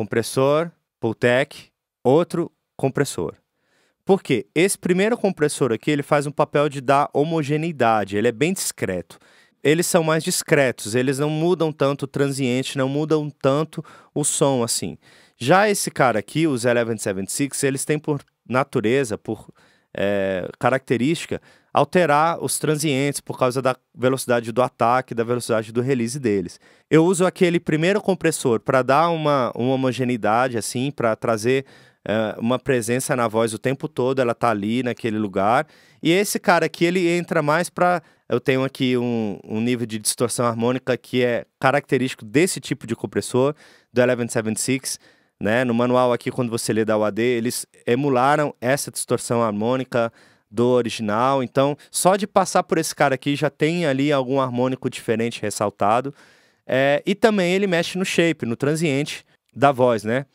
compressor, Pultec, outro compressor. Por quê? Esse primeiro compressor aqui, ele faz um papel de dar homogeneidade, ele é bem discreto. Eles são mais discretos, eles não mudam tanto o transiente, não mudam tanto o som assim. Já esse cara aqui, os 1176, eles têm por natureza, por é, característica alterar os transientes por causa da velocidade do ataque, da velocidade do release deles. Eu uso aquele primeiro compressor para dar uma, uma homogeneidade, assim, para trazer é, uma presença na voz o tempo todo, ela tá ali naquele lugar. E esse cara aqui, ele entra mais para. Eu tenho aqui um, um nível de distorção harmônica que é característico desse tipo de compressor, do 1176. Né? No manual aqui, quando você lê da UAD, eles emularam essa distorção harmônica do original. Então, só de passar por esse cara aqui já tem ali algum harmônico diferente ressaltado. É, e também ele mexe no shape, no transiente da voz, né?